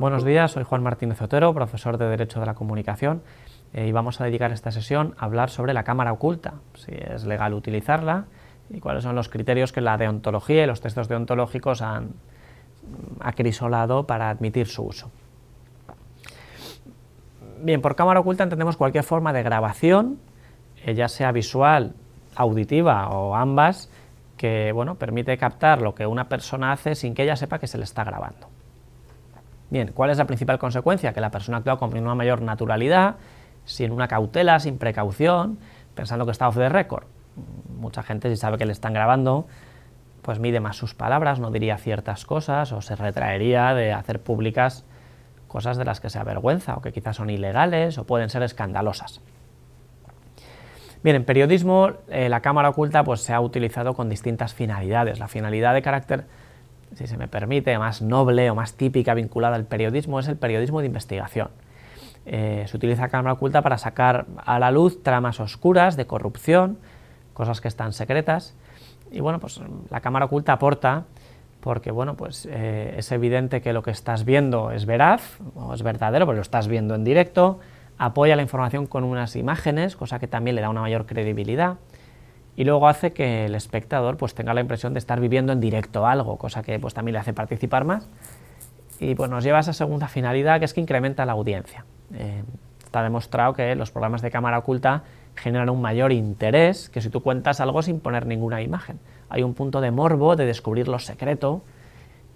Buenos días, soy Juan Martínez Otero, profesor de Derecho de la Comunicación, eh, y vamos a dedicar esta sesión a hablar sobre la cámara oculta, si es legal utilizarla y cuáles son los criterios que la deontología y los textos deontológicos han acrisolado para admitir su uso. Bien, por cámara oculta entendemos cualquier forma de grabación, eh, ya sea visual, auditiva o ambas, que bueno, permite captar lo que una persona hace sin que ella sepa que se le está grabando. Bien, ¿cuál es la principal consecuencia? Que la persona actúa con una mayor naturalidad, sin una cautela, sin precaución, pensando que está off de récord? Mucha gente, si sabe que le están grabando, pues mide más sus palabras, no diría ciertas cosas o se retraería de hacer públicas cosas de las que se avergüenza o que quizás son ilegales o pueden ser escandalosas. Bien, en periodismo eh, la cámara oculta pues, se ha utilizado con distintas finalidades. La finalidad de carácter si se me permite, más noble o más típica vinculada al periodismo es el periodismo de investigación. Eh, se utiliza cámara oculta para sacar a la luz tramas oscuras de corrupción, cosas que están secretas. Y bueno, pues la cámara oculta aporta porque bueno, pues eh, es evidente que lo que estás viendo es veraz o es verdadero, porque lo estás viendo en directo, apoya la información con unas imágenes, cosa que también le da una mayor credibilidad y luego hace que el espectador pues tenga la impresión de estar viviendo en directo algo, cosa que pues también le hace participar más y pues nos lleva a esa segunda finalidad que es que incrementa la audiencia. Eh, está demostrado que los programas de cámara oculta generan un mayor interés que si tú cuentas algo sin poner ninguna imagen. Hay un punto de morbo, de descubrir lo secreto,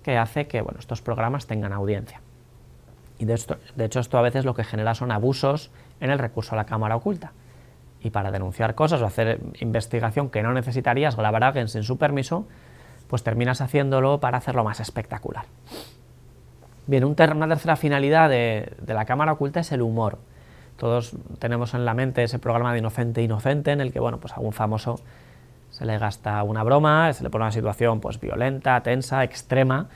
que hace que bueno, estos programas tengan audiencia. Y de hecho esto a veces lo que genera son abusos en el recurso a la cámara oculta y para denunciar cosas o hacer investigación que no necesitarías grabar a alguien sin su permiso, pues terminas haciéndolo para hacerlo más espectacular. Bien, un una tercera finalidad de, de, la cámara oculta es el humor. Todos tenemos en la mente ese programa de Inocente Inocente en el que, bueno, pues a famoso se le gasta una broma, se le pone una situación pues violenta, tensa, extrema,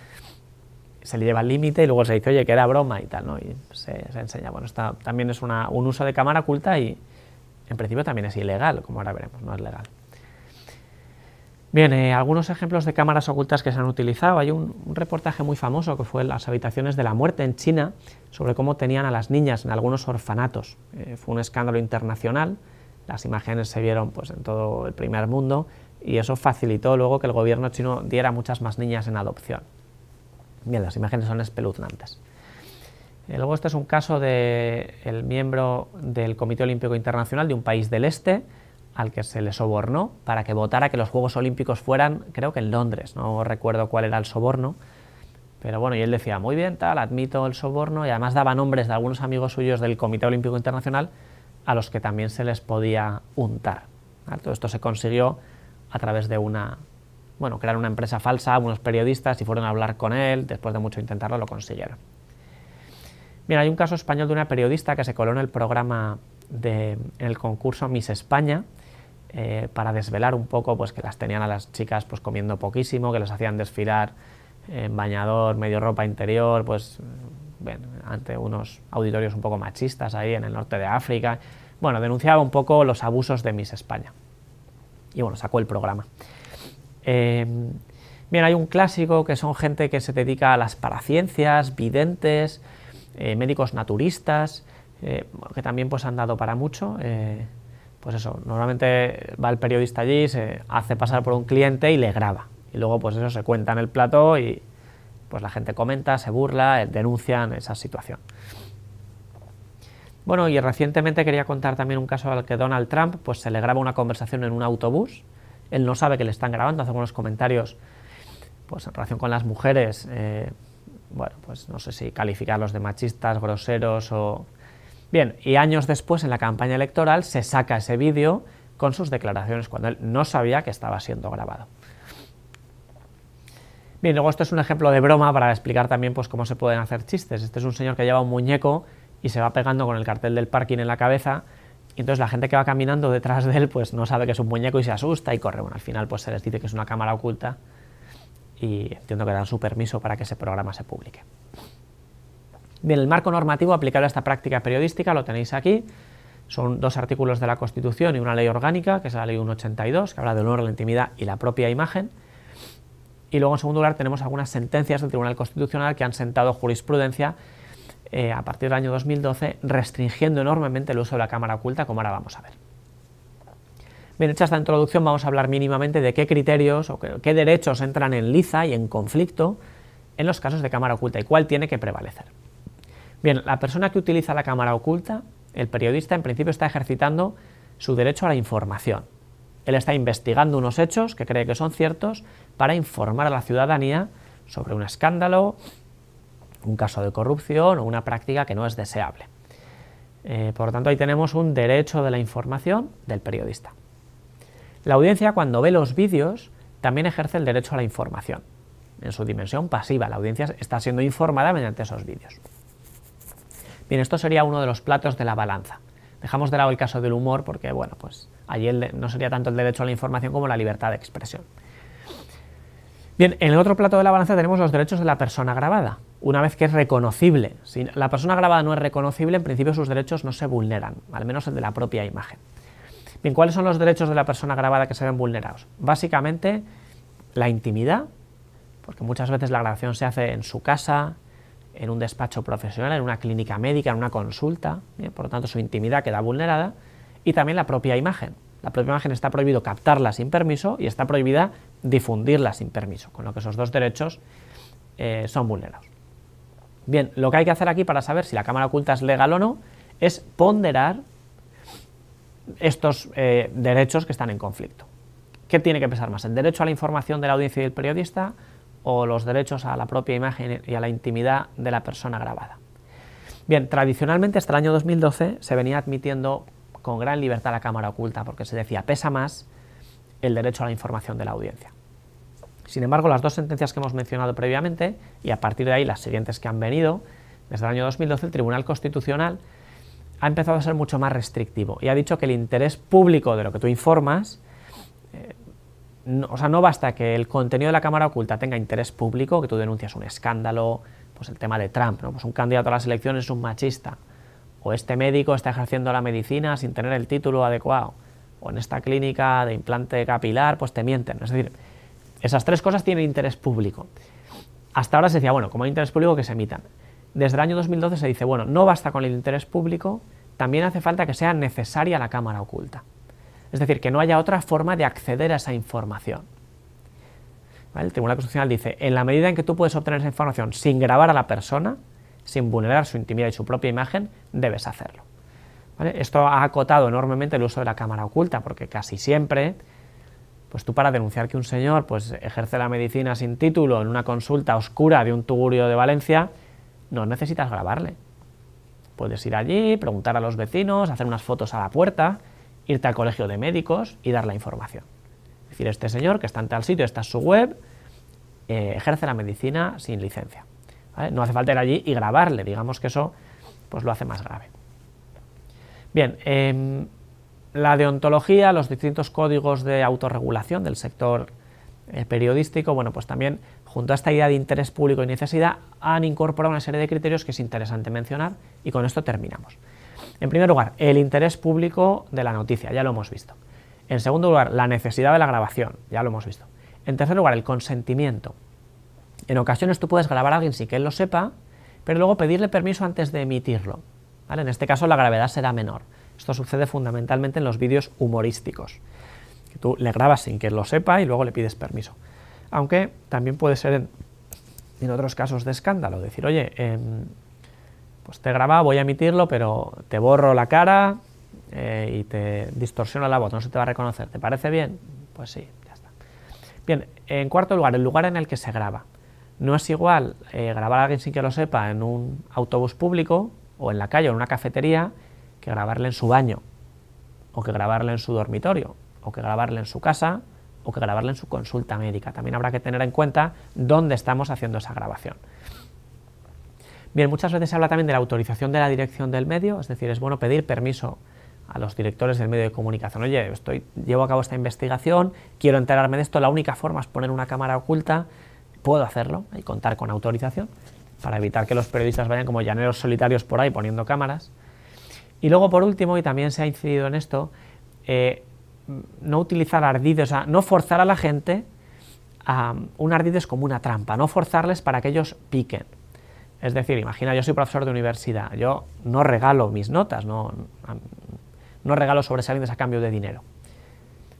se le lleva al límite y luego se dice, oye, que era broma y tal, ¿no? Y se, enseña. Bueno, también es una, un uso de cámara oculta y, en principio también es ilegal, como ahora veremos, no es legal. Bien, eh, algunos ejemplos de cámaras ocultas que se han utilizado. Hay un, reportaje muy famoso que fue Las habitaciones de la muerte en China, sobre cómo tenían a las niñas en algunos orfanatos. Eh, fue un escándalo internacional, las imágenes se vieron pues, en todo el primer mundo y eso facilitó luego que el gobierno chino diera muchas más niñas en adopción. Bien, las imágenes son espeluznantes luego este es un caso del miembro del Comité Olímpico Internacional de un país del este al que se le sobornó para que votara que los Juegos Olímpicos fueran, creo que en Londres, no recuerdo cuál era el soborno, pero bueno, y él decía, muy bien, tal, admito el soborno, y además daba nombres de algunos amigos suyos del Comité Olímpico Internacional a los que también se les podía untar. Todo esto se consiguió a través de una, bueno, crear una empresa falsa, algunos periodistas y fueron a hablar con él, después de mucho intentarlo lo consiguieron. Bien, hay un caso español de una periodista que se coló en el programa, de, en el concurso Miss España, eh, para desvelar un poco pues, que las tenían a las chicas pues, comiendo poquísimo, que las hacían desfilar en bañador, medio ropa interior, pues, ante unos auditorios un poco machistas ahí en el norte de África. Bueno, denunciaba un poco los abusos de Miss España. Y bueno, sacó el programa. Em, bien, hay un clásico que son gente que se dedica a las paraciencias, videntes, eh, médicos naturistas, eh, que también pues, han dado para mucho. Eh, pues eso, normalmente va el periodista allí, se hace pasar por un cliente y le graba. Y luego pues eso se cuenta en el plato y pues la gente comenta, se burla, denuncian esa situación. Bueno, y recientemente quería contar también un caso al que Donald Trump pues se le graba una conversación en un autobús. Él no sabe que le están grabando, hace unos comentarios pues en relación con las mujeres, bueno, pues no sé si calificarlos de machistas, groseros o... Bien, y años después en la campaña electoral se saca ese vídeo con sus declaraciones cuando él no sabía que estaba siendo grabado. Bien, luego esto es un ejemplo de broma para explicar también pues, cómo se pueden hacer chistes. Este es un señor que lleva un muñeco y se va pegando con el cartel del parking en la cabeza y entonces la gente que va caminando detrás de él pues no sabe que es un muñeco y se asusta y corre. Bueno, al final pues se les dice que es una cámara oculta y entiendo que dan su permiso para que ese programa se publique. Bien, el marco normativo aplicable a esta práctica periodística lo tenéis aquí. Son dos artículos de la Constitución y una ley orgánica, que es la ley 182, que habla del honor, la intimidad y la propia imagen. Y luego, en segundo lugar, tenemos algunas sentencias del Tribunal Constitucional que han sentado jurisprudencia eh, a partir del año 2012, restringiendo enormemente el uso de la cámara oculta, como ahora vamos a ver. Bien hecha esta introducción, vamos a hablar mínimamente de qué criterios o qué, derechos entran en liza y en conflicto en los casos de cámara oculta y cuál tiene que prevalecer. Bien, la persona que utiliza la cámara oculta, el periodista, en principio está ejercitando su derecho a la información. Él está investigando unos hechos que cree que son ciertos para informar a la ciudadanía sobre un escándalo, un caso de corrupción o una práctica que no es deseable. Eh, por lo tanto, ahí tenemos un derecho de la información del periodista. La audiencia cuando ve los vídeos también ejerce el derecho a la información. En su dimensión pasiva, la audiencia está siendo informada mediante esos vídeos. Bien, esto sería uno de los platos de la balanza. Dejamos de lado el caso del humor porque, bueno, pues allí no sería tanto el derecho a la información como la libertad de expresión. Bien, en el otro plato de la balanza tenemos los derechos de la persona grabada, una vez que es reconocible. Si la persona grabada no es reconocible, en principio sus derechos no se vulneran, al menos el de la propia imagen. Bien, ¿cuáles son los derechos de la persona grabada que se ven vulnerados? Básicamente, la intimidad, porque muchas veces la grabación se hace en su casa, en un despacho profesional, en una clínica médica, en una consulta, por lo tanto su intimidad queda vulnerada, y también la propia imagen. La propia imagen está prohibido captarla sin permiso y está prohibida difundirla sin permiso, con lo que esos dos derechos eh, son vulnerados. Bien, lo que hay que hacer aquí para saber si la cámara oculta es legal o no es ponderar estos eh, derechos que están en conflicto. ¿Qué tiene que pesar más? ¿El derecho a la información de la audiencia y del periodista o los derechos a la propia imagen y a la intimidad de la persona grabada? Bien, tradicionalmente hasta el año 2012 se venía admitiendo con gran libertad la cámara oculta porque se decía pesa más el derecho a la información de la audiencia. Sin embargo, las dos sentencias que hemos mencionado previamente y a partir de ahí las siguientes que han venido, desde el año 2012 el Tribunal Constitucional ha empezado a ser mucho más restrictivo y ha dicho que el interés público de lo que tú informas, eh, o sea, no basta que el contenido de la Cámara Oculta tenga interés público, que tú denuncias un escándalo, pues el tema de Trump, ¿no? pues un candidato a las elecciones es un machista, o este médico está ejerciendo la medicina sin tener el título adecuado, o en esta clínica de implante capilar, pues te mienten. Es decir, esas tres cosas tienen interés público. Hasta ahora se decía, bueno, como hay interés público que se emitan desde el año 2012 se dice, bueno, no basta con el interés público, también hace falta que sea necesaria la cámara oculta. Es decir, que no haya otra forma de acceder a esa información. El Tribunal Constitucional dice, en la medida en que tú puedes obtener esa información sin grabar a la persona, sin vulnerar su intimidad y su propia imagen, debes hacerlo. Esto ha acotado enormemente el uso de la cámara oculta, porque casi siempre, pues tú para denunciar que un señor pues, ejerce la medicina sin título en una consulta oscura de un tugurio de Valencia, no necesitas grabarle. Puedes ir allí, preguntar a los vecinos, hacer unas fotos a la puerta, irte al colegio de médicos y dar la información. Es decir, este señor que está en tal sitio, está en su web, eh, ejerce la medicina sin licencia. No hace falta ir allí y grabarle, digamos que eso pues lo hace más grave. Bien, em, la deontología, los distintos códigos de autorregulación del sector periodístico, bueno, pues también junto a esta idea de interés público y necesidad han incorporado una serie de criterios que es interesante mencionar y con esto terminamos. En primer lugar, el interés público de la noticia, ya lo hemos visto. En segundo lugar, la necesidad de la grabación, ya lo hemos visto. En tercer lugar, el consentimiento. En ocasiones tú puedes grabar a alguien sin que él lo sepa, pero luego pedirle permiso antes de emitirlo. En este caso la gravedad será menor. Esto sucede fundamentalmente en los vídeos humorísticos tú le grabas sin que lo sepa y luego le pides permiso. Aunque también puede ser en, otros casos de escándalo, decir, oye, em, pues te graba, voy a emitirlo, pero te borro la cara eh, y te distorsiona la voz, no se te va a reconocer. ¿Te parece bien? Pues sí, ya está. Bien, en cuarto lugar, el lugar en el que se graba. No es igual eh, grabar a alguien sin que lo sepa en un autobús público o en la calle o en una cafetería que grabarle en su baño o que grabarle en su dormitorio o que grabarle en su casa o que grabarle en su consulta médica. También habrá que tener en cuenta dónde estamos haciendo esa grabación. Bien, muchas veces se habla también de la autorización de la dirección del medio, es decir, es bueno pedir permiso a los directores del medio de comunicación. Oye, estoy, llevo a cabo esta investigación, quiero enterarme de esto, la única forma es poner una cámara oculta, puedo hacerlo y contar con autorización para evitar que los periodistas vayan como llaneros solitarios por ahí poniendo cámaras. Y luego, por último, y también se ha incidido en esto, eh, no utilizar ardides, o sea, no forzar a la gente a um, un ardides como una trampa, no forzarles para que ellos piquen. Es decir, imagina, yo soy profesor de universidad, yo no regalo mis notas, no, regalo sobresalientes a cambio de dinero.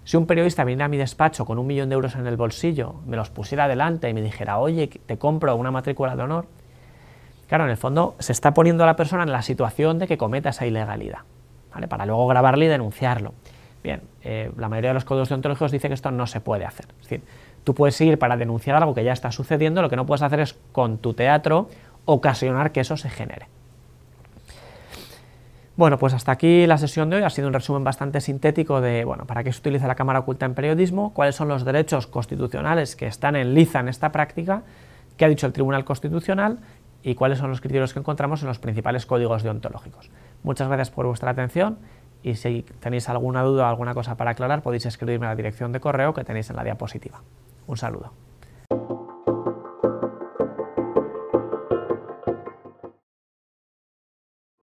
Si un periodista viniera a mi despacho con un millón de euros en el bolsillo, me los pusiera delante y me dijera, oye, te compro una matrícula de honor, claro, en el fondo se está poniendo a la persona en la situación de que cometa esa ilegalidad, para luego grabarle y denunciarlo. Bien, eh, la mayoría de los códigos deontológicos dice que esto no se puede hacer. Es decir, tú puedes ir para denunciar algo que ya está sucediendo, lo que no puedes hacer es con tu teatro ocasionar que eso se genere. Bueno, pues hasta aquí la sesión de hoy. Ha sido un resumen bastante sintético de, bueno, para qué se utiliza la cámara oculta en periodismo, cuáles son los derechos constitucionales que están en liza en esta práctica, qué ha dicho el Tribunal Constitucional y cuáles son los criterios que encontramos en los principales códigos deontológicos. Muchas gracias por vuestra atención y si tenéis alguna duda o alguna cosa para aclarar podéis escribirme a la dirección de correo que tenéis en la diapositiva. Un saludo.